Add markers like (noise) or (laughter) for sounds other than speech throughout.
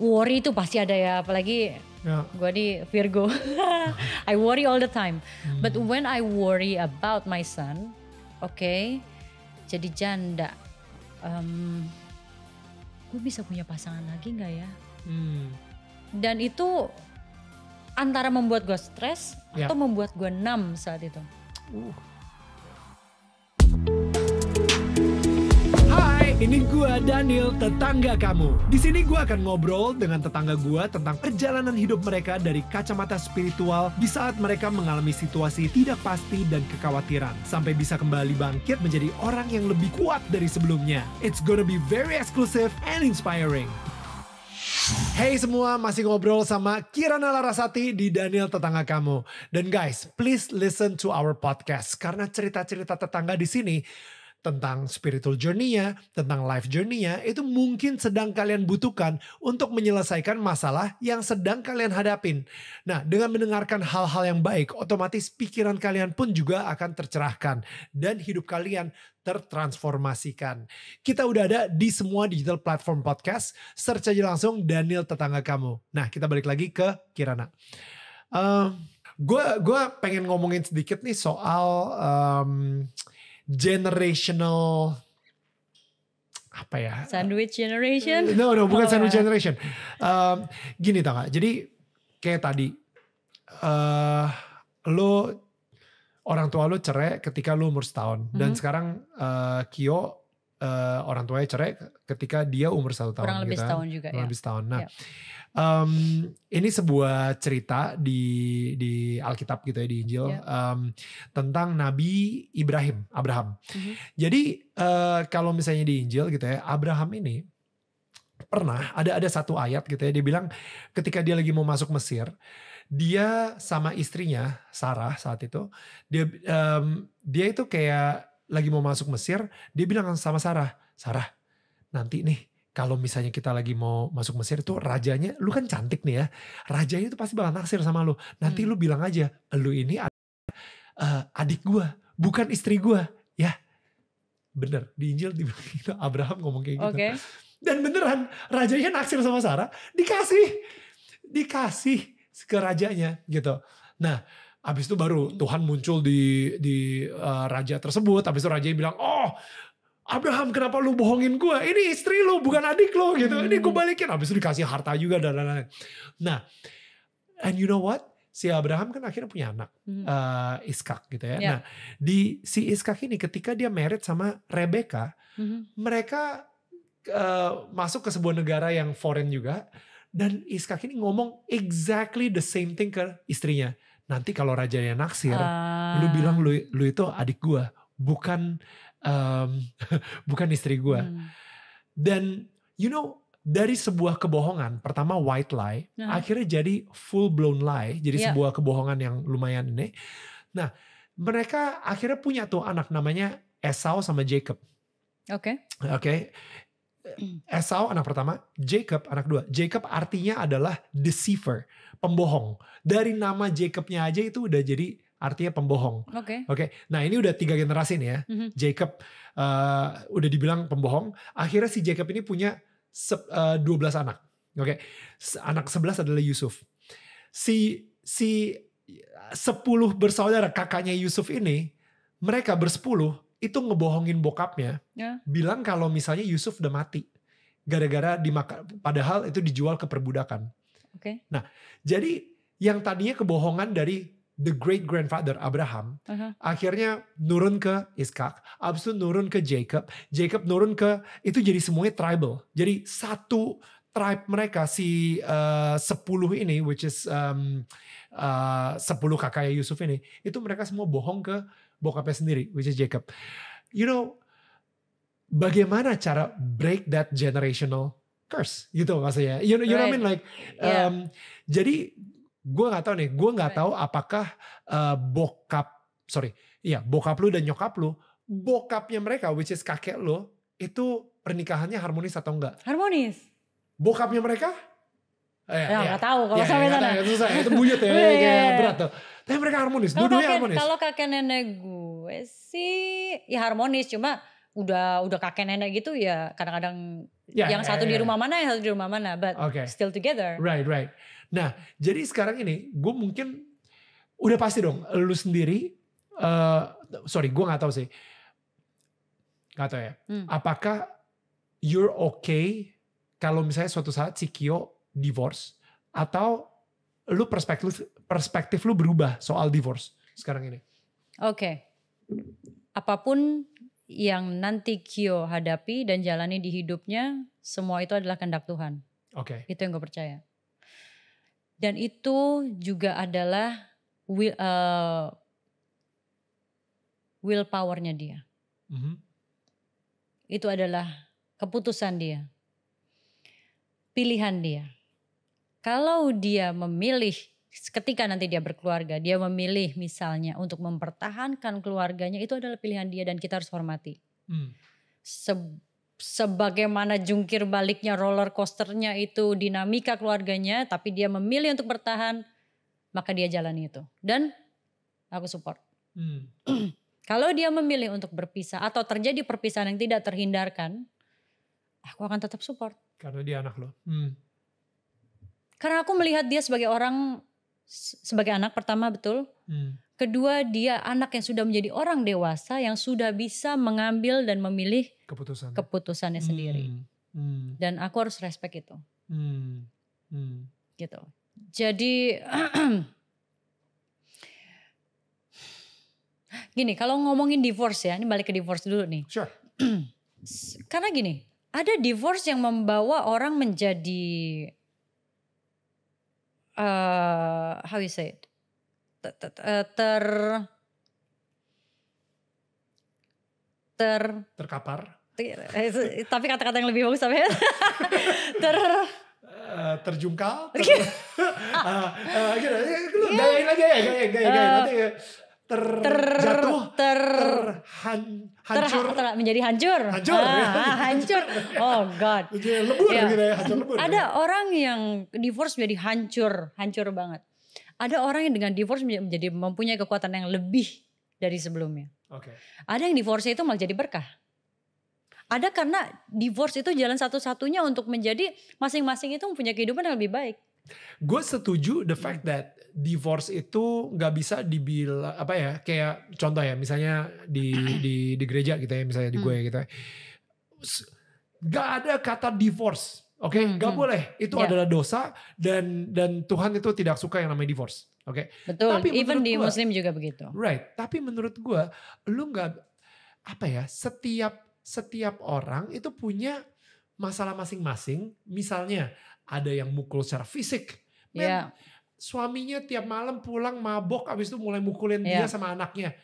worry itu pasti ada ya apalagi yeah. gue di Virgo (laughs) I worry all the time hmm. but when I worry about my son oke okay, jadi janda um, gue bisa punya pasangan lagi nggak ya hmm. dan itu antara membuat gue stres yeah. atau membuat gue numb saat itu uh. Hi. Ini gua Daniel, tetangga kamu. Di sini gua akan ngobrol dengan tetangga gua tentang perjalanan hidup mereka dari kacamata spiritual di saat mereka mengalami situasi tidak pasti dan kekhawatiran sampai bisa kembali bangkit menjadi orang yang lebih kuat dari sebelumnya. It's gonna be very exclusive and inspiring. Hey semua, masih ngobrol sama Kirana Larasati di Daniel Tetangga Kamu. Dan guys, please listen to our podcast karena cerita-cerita tetangga di sini tentang spiritual journey-nya, tentang life journey-nya, itu mungkin sedang kalian butuhkan untuk menyelesaikan masalah yang sedang kalian hadapin. Nah, dengan mendengarkan hal-hal yang baik, otomatis pikiran kalian pun juga akan tercerahkan dan hidup kalian tertransformasikan. Kita udah ada di semua digital platform podcast, search aja langsung Daniel Tetangga Kamu. Nah, kita balik lagi ke Kirana. Uh, ehm, gue pengen ngomongin sedikit nih soal um, generational apa ya? Sandwich generation? (laughs) No, no, bukan oh, sandwich yeah. generation. uh, gini tau gak? Jadi kayak tadi, uh, lo orang tua lo cerai ketika lo umur setahun. Mm -hmm. Dan mhm. sekarang uh, eh, kio uh, eh, orang tuanya cerai ketika dia umur satu tahun. Kurang lebih gitu kan. setahun juga Kurang ya. lebih setahun. Nah, yeah um, ini sebuah cerita di di Alkitab gitu ya di Injil yeah. Ya. um, tentang Nabi Ibrahim Abraham. Mm -hmm. Jadi uh, kalau misalnya di Injil gitu ya Abraham ini pernah ada ada satu ayat gitu ya dia bilang ketika dia lagi mau masuk Mesir dia sama istrinya Sarah saat itu dia um, dia itu kayak lagi mau masuk Mesir dia bilang sama Sarah Sarah nanti nih kalau misalnya kita lagi mau masuk Mesir tuh rajanya lu kan cantik nih ya rajanya itu pasti bakal naksir sama lu nanti hmm. lu bilang aja lu ini uh, adik gua bukan istri gua ya bener di Injil di gitu (laughs) Abraham ngomong kayak gitu okay. dan beneran rajanya naksir sama Sarah dikasih dikasih ke rajanya gitu nah Abis itu baru Tuhan muncul di di uh, raja tersebut. Abis itu raja bilang, oh Abraham kenapa lu bohongin gue? Ini istri lu bukan adik lu gitu. Ini gue balikin. abis itu dikasih harta juga dan lain-lain. Nah, and you know what? Si Abraham kan akhirnya punya anak, hmm. uh, eh, Iskak gitu ya. Yeah. Nah, di si Iskak ini ketika dia married sama Rebecca, hmm. mereka uh, masuk ke sebuah negara yang foreign juga. Dan Iskak ini ngomong exactly the same thing ke istrinya. Nanti kalau rajanya naksir, uh. lu ah. bilang lu, lu itu adik gue, bukan um, (laughs) bukan istri gue. Hmm. Dan you know dari sebuah kebohongan pertama white lie hmm. akhirnya jadi full blown lie jadi yeah. sebuah kebohongan yang lumayan ini. Nah mereka akhirnya punya tuh anak namanya Esau sama Jacob. Oke. Okay. Oke. Okay. (clears throat) Esau anak pertama, Jacob anak dua. Jacob artinya adalah deceiver, pembohong. Dari nama Jacobnya aja itu udah jadi artinya pembohong. Oke. Okay. Oke. Okay? Nah ini udah tiga generasi nih ya. Mm-hmm. Jacob uh, udah dibilang pembohong. Akhirnya si Jacob ini punya se- uh, eh, 12 anak. Oke. Okay? Anak sebelas adalah Yusuf. Si si 10 bersaudara kakaknya Yusuf ini mereka bersepuluh itu ngebohongin bokapnya. Yeah. Bilang kalau misalnya Yusuf udah mati. Gara-gara dimakan padahal itu dijual ke perbudakan. Oke. Okay. Nah, jadi yang tadinya kebohongan dari the great grandfather Abraham uh-huh. akhirnya nurun ke Iskak, abis itu nurun ke Jacob, Jacob nurun ke itu jadi semuanya tribal. Jadi satu tribe mereka si eh, sepuluh ini which is um, eh, uh, 10 kakaknya Yusuf ini itu mereka semua bohong ke bokapnya sendiri which is Jacob. You know bagaimana cara break that generational curse gitu maksudnya. You know, you right. know what I mean like um, yeah. jadi gue nggak tahu nih gue nggak tahu apakah uh, bokap sorry iya bokap lu dan nyokap lu bokapnya mereka which is kakek lu itu pernikahannya harmonis atau enggak harmonis bokapnya mereka Eh, ya, ya, gak tahu kalau ya, ya sampai ya, sana. susah, itu buyut ya, (laughs) ya, ya, berat tuh. Tapi mereka harmonis, dua-duanya harmonis. Kalau kakek nenek gue sih, ya harmonis, cuma udah udah kakek nenek gitu ya kadang-kadang yeah, yang yeah, satu yeah, di ya. rumah mana yang satu di rumah mana but okay. still together right right nah jadi sekarang ini gue mungkin udah pasti dong lu sendiri uh, sorry gue nggak tahu sih nggak tahu ya hmm. apakah you're okay kalau misalnya suatu saat si Kyo divorce atau lu perspektif perspektif lu berubah soal divorce sekarang ini oke okay. apapun yang nanti Kyo hadapi dan jalani di hidupnya, semua itu adalah kehendak Tuhan. Oke. Okay. Itu yang gue percaya. Dan itu juga adalah will uh, eh, will powernya dia. Mm -hmm. Itu adalah keputusan dia, pilihan dia. Kalau dia memilih ketika nanti dia berkeluarga, dia memilih misalnya untuk mempertahankan keluarganya itu adalah pilihan dia dan kita harus hormati. Hmm. Se sebagaimana jungkir baliknya roller coasternya itu dinamika keluarganya, tapi dia memilih untuk bertahan, maka dia jalani itu. Dan aku support. Hmm. (clears throat) Kalau dia memilih untuk berpisah atau terjadi perpisahan yang tidak terhindarkan, aku akan tetap support. Karena dia anak lo. Hmm. Karena aku melihat dia sebagai orang sebagai anak pertama betul. Hmm. Kedua, dia anak yang sudah menjadi orang dewasa yang sudah bisa mengambil dan memilih keputusannya, keputusannya hmm. sendiri. Hmm. Dan aku harus respect itu. Hmm. Hmm. Gitu. Jadi (clears throat) gini, kalau ngomongin divorce ya, ini balik ke divorce dulu nih. Sure. (clears throat) Karena gini, ada divorce yang membawa orang menjadi uh, how you say it ter, eh, ter ter terkapar tapi kata-kata yang lebih bagus apa ya (laughs) ter eh, terjungkal (laughs) ter, uh, (laughs) uh, gitu, lu gayain aja ya gayain gayain, gayain. nanti ter, ter jatuh ter, han, hancur ter, ter, menjadi hancur hancur ah, ya. (laughs) hancur oh god jadi lebur ya. gitu ya hancur lebur ada ya. orang yang divorce menjadi hancur hancur banget ada orang yang dengan divorce menjadi mempunyai kekuatan yang lebih dari sebelumnya oke okay. ada yang divorce itu malah jadi berkah ada karena divorce itu jalan satu-satunya untuk menjadi masing-masing itu mempunyai kehidupan yang lebih baik Gue setuju the fact hmm. that divorce itu nggak bisa dibilang apa ya kayak contoh ya misalnya di hmm. di di gereja gitu ya misalnya di hmm. gue gitu ya. Gak ada kata divorce. Oke, okay? nggak gak hmm. boleh. Itu yeah. adalah dosa dan dan Tuhan itu tidak suka yang namanya divorce. Oke. Okay? Betul. Tapi Even di gua, Muslim juga begitu. Right. Tapi menurut gue, lu nggak apa ya? Setiap setiap orang itu punya masalah masing-masing. Misalnya ada yang mukul secara fisik. Men, yeah. suaminya tiap malam pulang mabok abis itu mulai mukulin yeah. dia sama anaknya.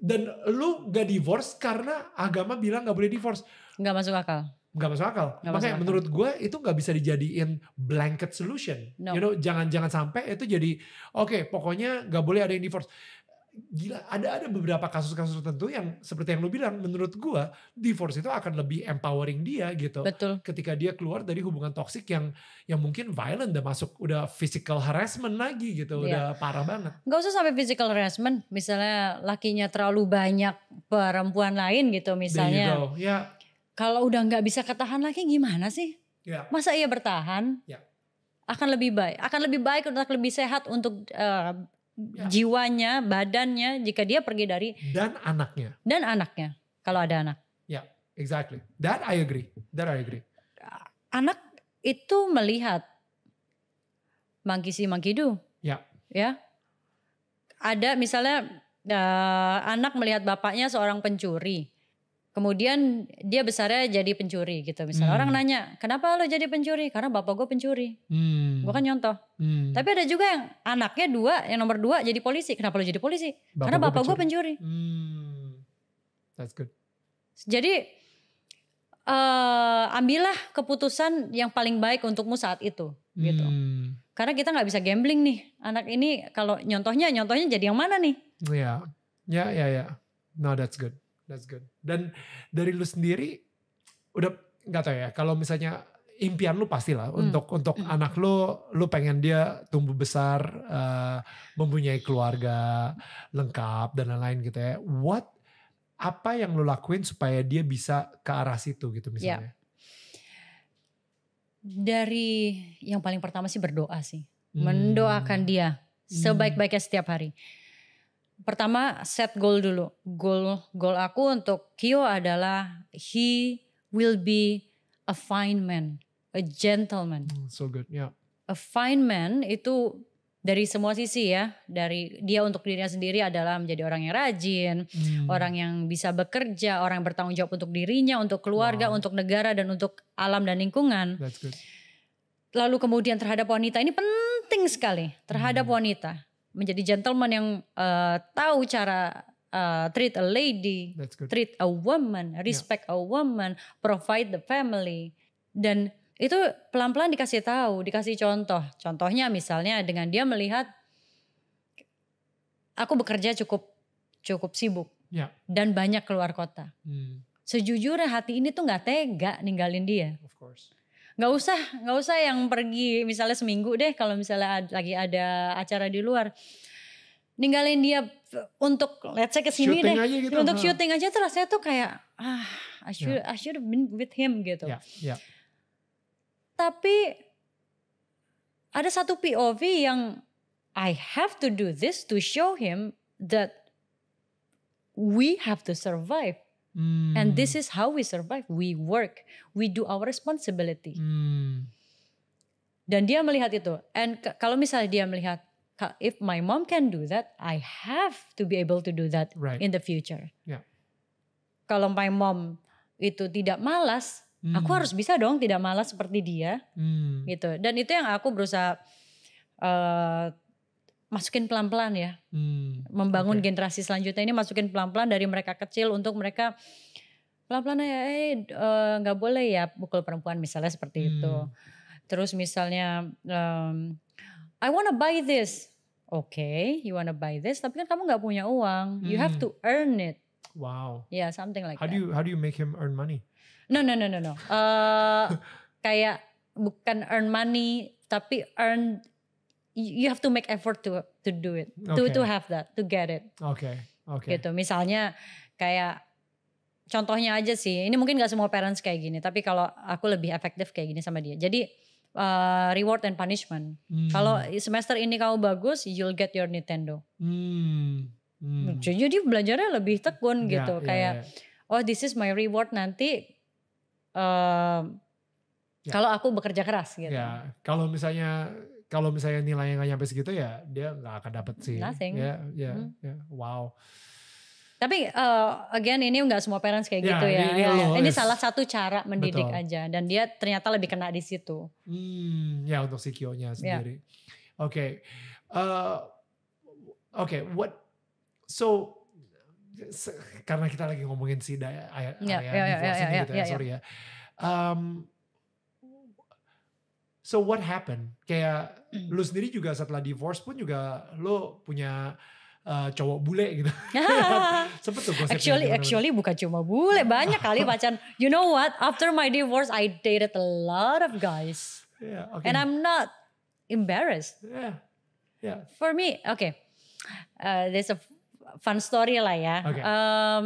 Dan lu gak divorce karena agama bilang gak boleh divorce. Gak masuk akal. Gak masuk akal. Gak Makanya masuk akal. menurut gue itu gak bisa dijadiin blanket solution. No. You know, jangan-jangan sampai itu jadi oke okay, pokoknya gak boleh ada yang divorce gila ada ada beberapa kasus-kasus tertentu yang seperti yang lu bilang menurut gua divorce itu akan lebih empowering dia gitu. Betul. Ketika dia keluar dari hubungan toksik yang yang mungkin violent udah masuk udah physical harassment lagi gitu, yeah. udah parah banget. Gak usah sampai physical harassment, misalnya lakinya terlalu banyak perempuan lain gitu misalnya. Yeah. Kalau udah nggak bisa ketahan lagi gimana sih? Yeah. Masa ia bertahan? Yeah. Akan lebih baik, akan lebih baik untuk lebih sehat untuk uh, ya. jiwanya, badannya jika dia pergi dari dan anaknya. Dan anaknya kalau ada anak. Ya, yeah, exactly. That I agree. That I agree. Anak itu melihat mangkisi mangkidu. Ya. Yeah. Ya. Ada misalnya uh, anak melihat bapaknya seorang pencuri kemudian dia besarnya jadi pencuri gitu misalnya hmm. orang nanya kenapa lo jadi pencuri karena bapak gue pencuri hmm. gue kan nyontoh hmm. tapi ada juga yang anaknya dua yang nomor dua jadi polisi kenapa lo jadi polisi bapak karena bapak gue pencuri, gua pencuri. Hmm. that's good jadi uh, ambillah keputusan yang paling baik untukmu saat itu gitu. hmm. gitu karena kita nggak bisa gambling nih anak ini kalau nyontohnya nyontohnya jadi yang mana nih oh, ya ya ya ya no that's good that's good. Dan dari lu sendiri udah nggak tau ya kalau misalnya impian lu pastilah hmm. untuk untuk hmm. anak lu lu pengen dia tumbuh besar uh, mempunyai keluarga lengkap dan lain-lain gitu ya. What apa yang lu lakuin supaya dia bisa ke arah situ gitu ya. misalnya? Yeah. Dari yang paling pertama sih berdoa sih. Hmm. Mendoakan dia hmm. sebaik-baiknya setiap hari pertama set goal dulu. Goal goal aku untuk Kyo adalah he will be a fine man, a gentleman. Hmm, so good, yeah. A fine man itu dari semua sisi ya, dari dia untuk dirinya sendiri adalah menjadi orang yang rajin, hmm. orang yang bisa bekerja, orang yang bertanggung jawab untuk dirinya, untuk keluarga, wow. untuk negara dan untuk alam dan lingkungan. That's good. Lalu kemudian terhadap wanita ini penting sekali terhadap hmm. wanita menjadi gentleman yang uh, tahu cara uh, treat a lady, treat a woman, respect yeah. a woman, provide the family dan itu pelan-pelan dikasih tahu, dikasih contoh. Contohnya misalnya dengan dia melihat aku bekerja cukup cukup sibuk yeah. dan banyak keluar kota. Hmm. Sejujurnya hati ini tuh nggak tega ninggalin dia. Of nggak usah nggak usah yang pergi misalnya seminggu deh kalau misalnya ad, lagi ada acara di luar ninggalin dia untuk let's say kesini deh gitu. untuk syuting aja terus saya tuh kayak ah I should yeah. I should have been with him gitu yeah. Yeah. tapi ada satu POV yang I have to do this to show him that we have to survive Mm. And hmm. this is how we survive. We work, we do our responsibility. Mm. Dan dia melihat itu. And kalau misalnya dia melihat, if my mom can do that, I have to be able to do that right. in the future. Yeah. Kalau my mom itu tidak malas, mm. aku harus bisa dong tidak malas seperti dia. Mm. Gitu. Dan itu yang aku berusaha uh, masukin pelan-pelan ya. Hmm, Membangun okay. generasi selanjutnya ini masukin pelan-pelan dari mereka kecil untuk mereka pelan-pelan ya eh, eh nggak uh, boleh ya pukul perempuan misalnya seperti hmm. itu. Terus misalnya um, I wanna buy this. Oke, okay, you wanna buy this, tapi kan kamu nggak punya uang. You have hmm. to earn it. Wow. Yeah, something like how that. How do you how do you make him earn money? No, no, no, no, no. Uh, (laughs) kayak bukan earn money, tapi earn you have to make effort to to do it to okay. to have that to get it oke okay. oke okay. gitu misalnya kayak contohnya aja sih ini mungkin gak semua parents kayak gini tapi kalau aku lebih efektif kayak gini sama dia jadi uh, reward and punishment hmm. kalau semester ini kamu bagus you'll get your Nintendo hmm. Hmm. jadi belajarnya lebih tekun yeah, gitu yeah, kayak yeah. oh this is my reward nanti uh, eh, yeah. kalau aku bekerja keras gitu yeah. kalau misalnya kalau misalnya nilainya nggak nyampe segitu ya dia nggak akan dapet sih. Nothing. Ya, ya, hmm. ya. Wow. Tapi uh, again ini nggak semua parents kayak ya, gitu ya. Ini, ya. Oh, ini yes. salah satu cara mendidik Betul. aja dan dia ternyata lebih kena di situ. Hmm, ya untuk si Kyo-nya ya. sendiri. Oke. Yeah. Okay. Uh, Oke, okay, what so karena kita lagi ngomongin si Daya yeah, ya, yeah, yeah, ya, yeah, yeah, gitu yeah, ya, sorry yeah. ya. Um, so what happened? Kayak Mm. Lu sendiri juga setelah divorce pun juga lu punya Uh, cowok bule gitu. (laughs) Sempet tuh gosipnya. Actually, gimana actually bukan cuma bule, banyak kali pacaran. You know what? After my divorce, I dated a lot of guys. Yeah, okay. And I'm not embarrassed. Yeah, yeah. For me, okay. Uh, there's a fun story lah ya. Okay. Um,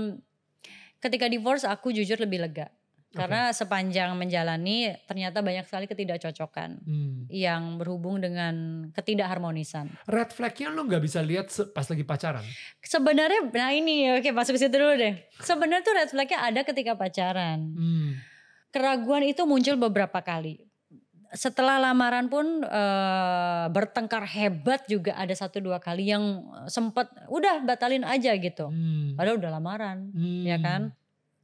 ketika divorce, aku jujur lebih lega. Karena okay. sepanjang menjalani ternyata banyak sekali ketidakcocokan hmm. yang berhubung dengan ketidakharmonisan. Red flagnya lu nggak bisa lihat pas lagi pacaran? Sebenarnya, nah ini oke masuk ke situ dulu deh. Sebenarnya tuh red flagnya ada ketika pacaran. Hmm. Keraguan itu muncul beberapa kali setelah lamaran pun e, bertengkar hebat juga ada satu dua kali yang sempat udah batalin aja gitu. Hmm. Padahal udah lamaran, ya hmm. ya kan?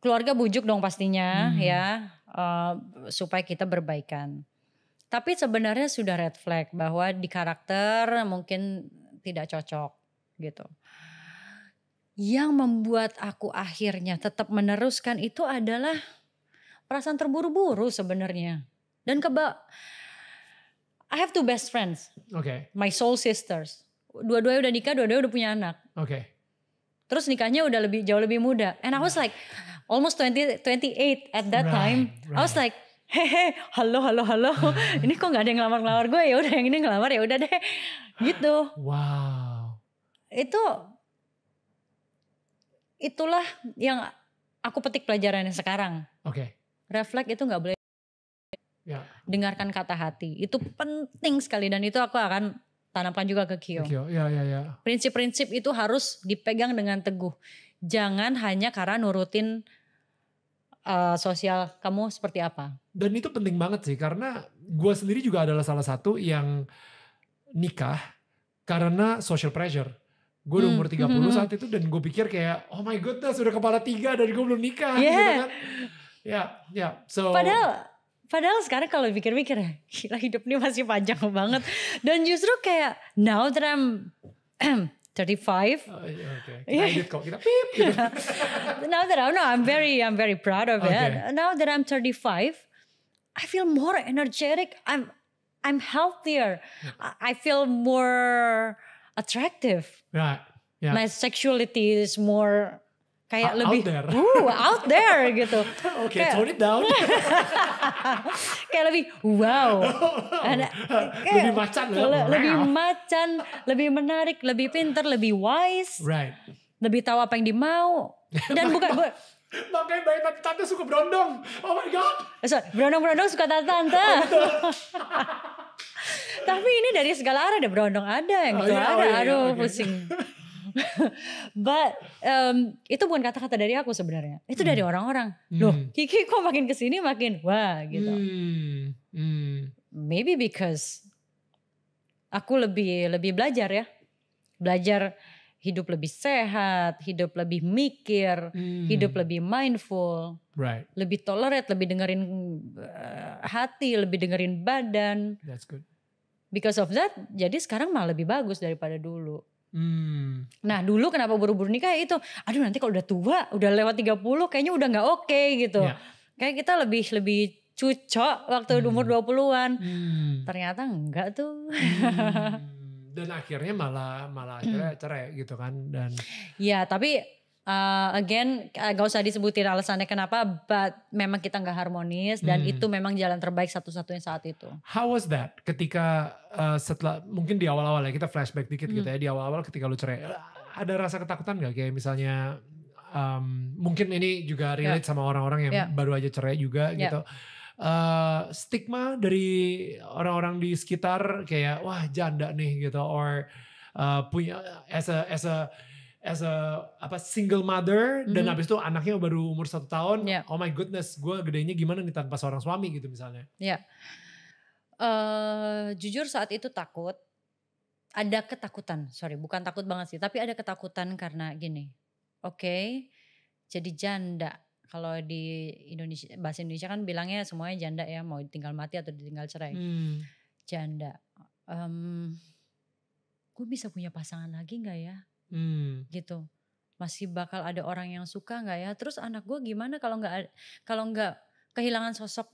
keluarga bujuk dong pastinya hmm. ya uh, supaya kita berbaikan. Tapi sebenarnya sudah red flag bahwa di karakter mungkin tidak cocok gitu. Yang membuat aku akhirnya tetap meneruskan itu adalah perasaan terburu-buru sebenarnya. Dan keba I have two best friends. Oke. Okay. My soul sisters. Dua-duanya udah nikah, dua-duanya udah punya anak. Oke. Okay. Terus nikahnya udah lebih jauh lebih muda. And I was nah. like, almost 20 28 at that right, time right. I was like hehe halo halo halo ini kok nggak ada yang ngelamar ngelamar gue ya udah yang ini ngelamar ya udah deh gitu wow itu itulah yang aku petik pelajarannya sekarang oke okay. refleks itu nggak boleh ya. dengarkan kata hati itu penting sekali dan itu aku akan tanamkan juga ke Kyo. Kyo. Ya, ya, ya. Prinsip-prinsip itu harus dipegang dengan teguh. Jangan hanya karena nurutin uh, sosial kamu seperti apa? Dan itu penting banget sih karena gue sendiri juga adalah salah satu yang nikah karena social pressure. Gue udah hmm. umur 30 hmm. saat itu dan gue pikir kayak oh my goodness sudah kepala tiga dan gue belum nikah gitu yeah. gitu kan. Ya, yeah, ya. Yeah. So Padahal Padahal sekarang kalau pikir-pikir ya, (laughs) gila hidup ini masih panjang banget. Dan justru kayak now that I'm (clears throat) 35. Uh, okay. yeah. now that I know, I'm very, I'm very proud of okay. it. Now that I'm 35, I feel more energetic. I'm, I'm healthier. Yeah. I feel more attractive. Right. Yeah. My sexuality is more kayak uh, lebih there. uh (laughs) out there gitu. Oke, (laughs) okay, kayak, tone it down. (laughs) kayak lebih wow. Ada, kayak, lebih macan ya? le, wow. lebih macan, lebih menarik, lebih pinter, lebih wise. Right. Lebih tahu apa yang dimau dan bukan bu, Makanya dari tante, tante suka berondong. Oh my god. Eh, so, berondong-berondong suka tante-tante. Oh, Tapi ini dari segala arah ada berondong ada yang oh, iya, oh, ada. Oh, iya, Aduh, okay. pusing. But um, itu bukan kata-kata dari aku sebenarnya. Itu dari hmm. orang-orang. Hmm. Loh, Kiki kok makin kesini makin wah gitu. Hmm. Hmm. Maybe because aku lebih lebih belajar ya, belajar hidup lebih sehat, hidup lebih mikir, hmm. hidup lebih mindful, right. lebih tolerate, lebih dengerin uh, hati, lebih dengerin badan. That's good. Because of that, jadi sekarang malah lebih bagus daripada dulu. Hmm. Nah dulu kenapa buru-buru nikah ya itu, aduh nanti kalau udah tua, udah lewat 30 kayaknya udah gak oke okay, gitu. Ya. Kayak kita lebih lebih cucok waktu hmm. umur 20-an. Hmm. Ternyata enggak tuh. Hmm. Dan akhirnya malah malah cerai hmm. cerai gitu kan dan Ya, tapi uh, again eh, gak usah disebutin alasannya kenapa but memang kita nggak harmonis dan hmm. itu memang jalan terbaik satu-satunya saat itu how was that ketika uh, setelah mungkin di awal-awal ya kita flashback dikit hmm. gitu ya hmm. di awal-awal ketika lu cerai ada rasa ketakutan gak kayak misalnya um, mungkin ini juga ya. relate yeah. sama orang-orang yang yeah. baru aja cerai juga yeah. gitu Uh, stigma dari orang-orang di sekitar kayak wah janda nih gitu or uh, punya as a as a as a apa single mother mm. dan mhm. abis itu anaknya baru umur satu tahun yeah. oh my goodness gue gedenya gimana nih tanpa seorang suami gitu misalnya ya yeah. uh, jujur saat itu takut ada ketakutan sorry bukan takut banget sih tapi ada ketakutan karena gini oke okay, jadi janda kalau di Indonesia bahasa Indonesia kan bilangnya semuanya janda ya mau ditinggal mati atau ditinggal cerai hmm. janda um, gue bisa punya pasangan lagi nggak ya hmm. gitu masih bakal ada orang yang suka nggak ya terus anak gue gimana kalau nggak kalau nggak kehilangan sosok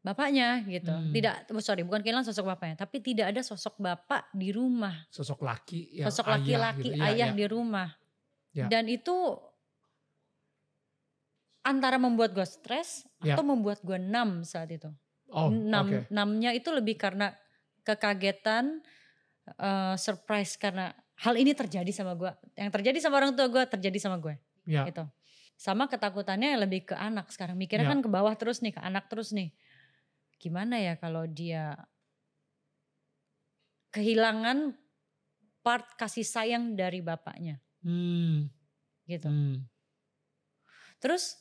bapaknya gitu hmm. tidak oh, sorry bukan kehilangan sosok bapaknya tapi tidak ada sosok bapak di rumah sosok laki ya, sosok laki-laki ayah, gitu. Iya, ayah ya, di rumah ya. dan itu antara membuat gue stres ya. atau membuat gue enam saat itu oh, okay. itu lebih karena kekagetan uh, surprise karena hal ini terjadi sama gue yang terjadi sama orang tua gue terjadi sama gue ya. gitu sama ketakutannya lebih ke anak sekarang mikirnya ya. kan ke bawah terus nih ke anak terus nih gimana ya kalau dia kehilangan part kasih sayang dari bapaknya hmm. gitu hmm. terus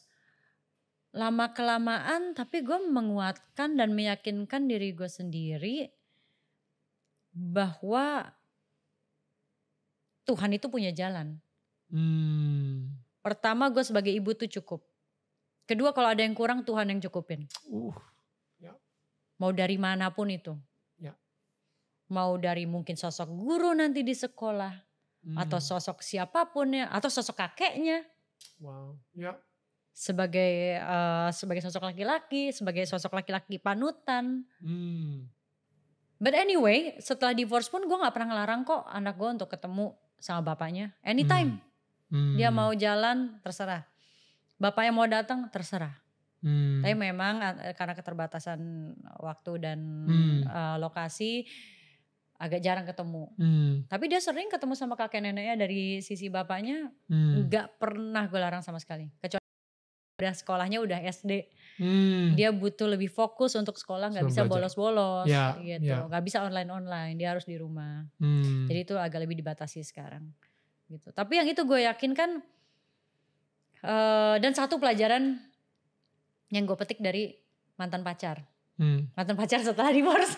lama kelamaan tapi gue menguatkan dan meyakinkan diri gue sendiri bahwa Tuhan itu punya jalan. Hmm. Pertama gue sebagai ibu tuh cukup. Kedua kalau ada yang kurang Tuhan yang cukupin. Uh. Ya. Mau dari manapun itu. Ya. Mau dari mungkin sosok guru nanti di sekolah. Hmm. Atau sosok siapapun ya. Atau sosok kakeknya. Wow. Ya. Sebagai uh, sebagai sosok laki-laki. Sebagai sosok laki-laki panutan. Hmm. But anyway setelah divorce pun gue gak pernah ngelarang kok anak gue untuk ketemu sama bapaknya anytime. Hmm. Hmm. Dia mau jalan terserah. Bapaknya mau datang terserah. Hmm. Tapi memang eh, karena keterbatasan waktu dan hmm. uh, lokasi agak jarang ketemu. Hmm. Tapi dia sering ketemu sama kakek neneknya dari sisi bapaknya hmm. nggak hmm. pernah gue larang sama sekali. Kecuali udah sekolahnya udah SD. Hmm. Dia butuh lebih fokus untuk sekolah, nggak bisa bolos-bolos ya, gitu, ya. nggak ya. bisa online-online, dia harus di rumah. Hmm. Jadi itu agak lebih dibatasi sekarang gitu. Tapi yang itu gue yakin kan uh, dan satu pelajaran yang gue petik dari mantan pacar, hmm. mantan pacar setelah divorce.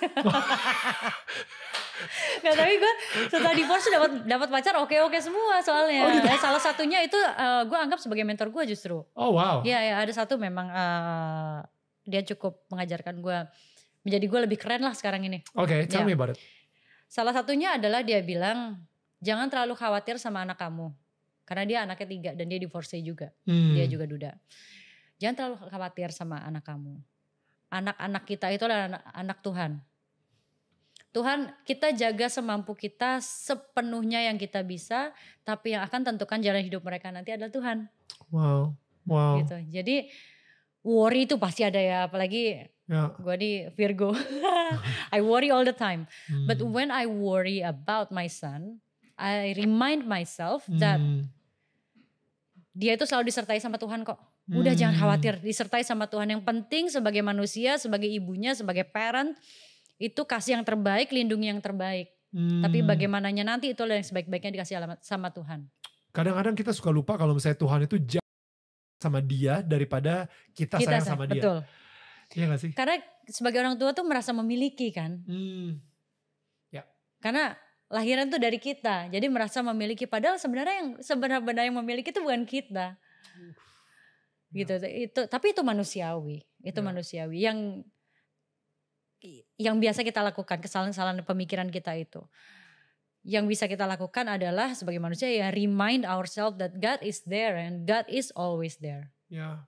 (laughs) Gak tapi gue setelah divorce dapat dapat pacar oke oke semua soalnya. Oh, gitu. Eh, salah satunya itu uh, eh, gue anggap sebagai mentor gue justru. Oh wow. Iya ya ada satu memang uh, dia cukup mengajarkan gue menjadi gue lebih keren lah sekarang ini. Oke okay, tell ya. me about it. Salah satunya adalah dia bilang jangan terlalu khawatir sama anak kamu karena dia anaknya tiga dan dia divorce juga hmm. dia juga duda. Jangan terlalu khawatir sama anak kamu. Anak-anak kita itu adalah anak, anak Tuhan Tuhan kita jaga semampu kita sepenuhnya yang kita bisa tapi yang akan tentukan jalan hidup mereka nanti adalah Tuhan wow wow gitu jadi worry itu pasti ada ya apalagi yeah. gue di Virgo (laughs) I worry all the time hmm. but when I worry about my son I remind myself hmm. that dia itu selalu disertai sama Tuhan kok udah hmm. jangan khawatir disertai sama Tuhan yang penting sebagai manusia sebagai ibunya sebagai parent itu kasih yang terbaik, lindungi yang terbaik. Hmm. Tapi bagaimananya nanti itu yang sebaik-baiknya dikasih alamat sama Tuhan. Kadang-kadang kita suka lupa kalau misalnya Tuhan itu jauh sama dia daripada kita, kita sayang sama betul. dia. Betul. Iya gak sih? Karena sebagai orang tua tuh merasa memiliki kan. Hmm. Ya. Karena lahiran tuh dari kita. Jadi merasa memiliki padahal sebenarnya yang sebenarnya yang memiliki itu bukan kita. Uh, gitu. Ya. Itu tapi itu manusiawi. Itu ya. manusiawi. Yang yang biasa kita lakukan, kesalahan-kesalahan pemikiran kita itu. Yang bisa kita lakukan adalah sebagai manusia ya remind ourselves that God is there and God is always there. Yeah,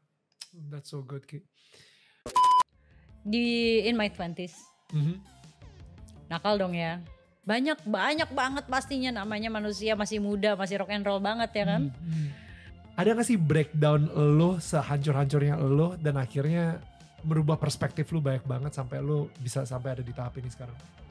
that's so good. Ki. Di in my twenties, mm -hmm. nakal dong ya. Banyak banyak banget pastinya namanya manusia masih muda masih rock and roll banget ya kan. Mm -hmm. Ada nggak sih breakdown lo sehancur-hancurnya lo dan akhirnya merubah perspektif lu banyak banget sampai lu bisa sampai ada di tahap ini sekarang?